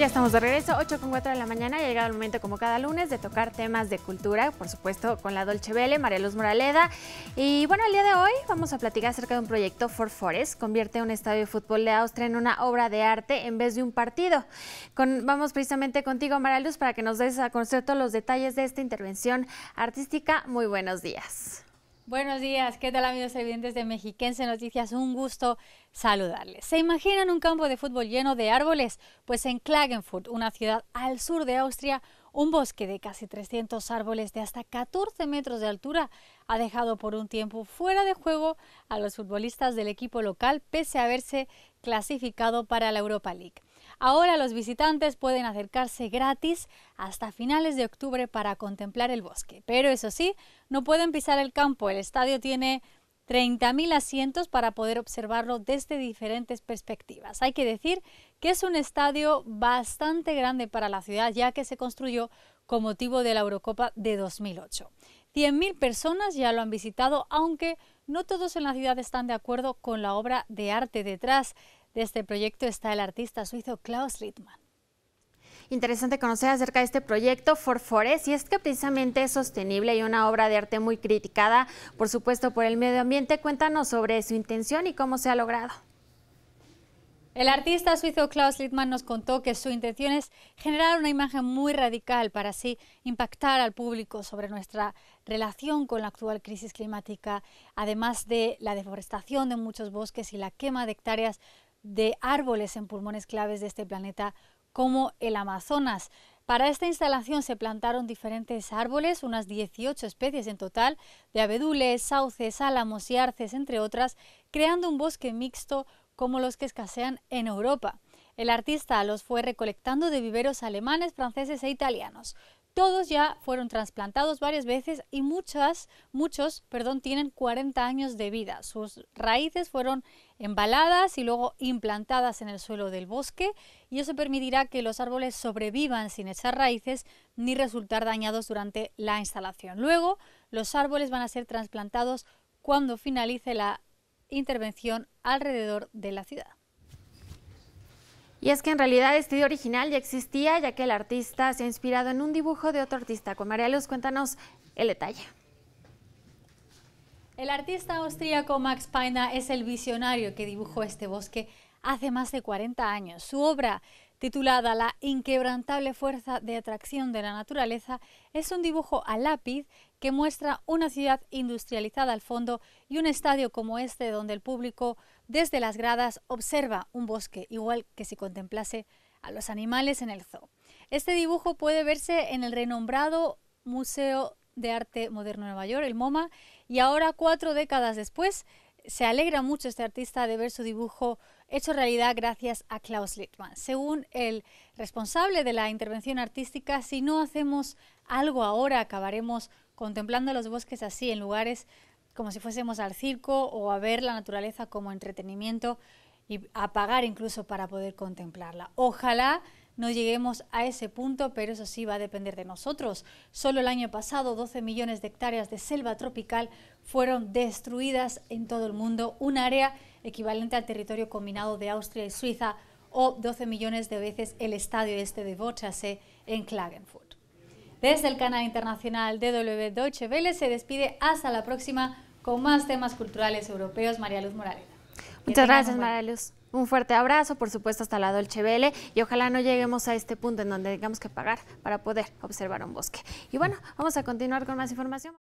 Ya estamos de regreso, 8 con de la mañana. Ha llegado el momento, como cada lunes, de tocar temas de cultura, por supuesto, con la Dolce Vele, María Luz Moraleda. Y bueno, el día de hoy vamos a platicar acerca de un proyecto For Forest. Convierte un estadio de fútbol de Austria en una obra de arte en vez de un partido. vamos precisamente contigo, María Luz, para que nos des a conocer todos los detalles de esta intervención artística. Muy buenos días. Buenos días, ¿qué tal amigos evidentes de Mexiquense Noticias? Un gusto saludarles. ¿Se imaginan un campo de fútbol lleno de árboles? Pues en Klagenfurt, una ciudad al sur de Austria, un bosque de casi 300 árboles de hasta 14 metros de altura ha dejado por un tiempo fuera de juego a los futbolistas del equipo local pese a haberse clasificado para la Europa League. Ahora los visitantes pueden acercarse gratis hasta finales de octubre para contemplar el bosque. Pero eso sí, no pueden pisar el campo. El estadio tiene 30.000 asientos para poder observarlo desde diferentes perspectivas. Hay que decir que es un estadio bastante grande para la ciudad, ya que se construyó con motivo de la Eurocopa de 2008. 100.000 personas ya lo han visitado, aunque no todos en la ciudad están de acuerdo con la obra de arte detrás de este proyecto está el artista suizo Klaus Littmann. Interesante conocer acerca de este proyecto For Forest, y es que precisamente es sostenible y una obra de arte muy criticada, por supuesto, por el medio ambiente. Cuéntanos sobre su intención y cómo se ha logrado. El artista suizo Klaus Littmann nos contó que su intención es generar una imagen muy radical para así impactar al público sobre nuestra relación con la actual crisis climática, además de la deforestación de muchos bosques y la quema de hectáreas de árboles en pulmones claves de este planeta como el Amazonas. Para esta instalación se plantaron diferentes árboles, unas 18 especies en total, de abedules, sauces, álamos y arces, entre otras, creando un bosque mixto como los que escasean en Europa. El artista los fue recolectando de viveros alemanes, franceses e italianos. Todos ya fueron trasplantados varias veces y muchas, muchos, perdón, tienen 40 años de vida. Sus raíces fueron embaladas y luego implantadas en el suelo del bosque y eso permitirá que los árboles sobrevivan sin echar raíces ni resultar dañados durante la instalación. Luego, los árboles van a ser trasplantados cuando finalice la intervención alrededor de la ciudad. Y es que en realidad este original ya existía, ya que el artista se ha inspirado en un dibujo de otro artista. Con María Luz, cuéntanos el detalle. El artista austríaco Max Paina es el visionario que dibujó este bosque hace más de 40 años. Su obra, titulada La inquebrantable fuerza de atracción de la naturaleza, es un dibujo a lápiz que muestra una ciudad industrializada al fondo y un estadio como este donde el público desde las gradas observa un bosque, igual que si contemplase a los animales en el zoo. Este dibujo puede verse en el renombrado Museo de Arte Moderno de Nueva York, el MoMA, y ahora, cuatro décadas después, se alegra mucho este artista de ver su dibujo hecho realidad gracias a Klaus Littmann. Según el responsable de la intervención artística, si no hacemos algo ahora, acabaremos contemplando los bosques así en lugares como si fuésemos al circo o a ver la naturaleza como entretenimiento y a pagar incluso para poder contemplarla. Ojalá no lleguemos a ese punto, pero eso sí va a depender de nosotros. Solo el año pasado 12 millones de hectáreas de selva tropical fueron destruidas en todo el mundo, un área equivalente al territorio combinado de Austria y Suiza o 12 millones de veces el estadio este de Bochase en Klagenfurt. Desde el canal internacional DW Dolce Welle se despide hasta la próxima con más temas culturales europeos. María Luz Morales. Muchas gracias, María Luz. Un fuerte abrazo, por supuesto, hasta la Dolce Vele y ojalá no lleguemos a este punto en donde tengamos que pagar para poder observar un bosque. Y bueno, vamos a continuar con más información.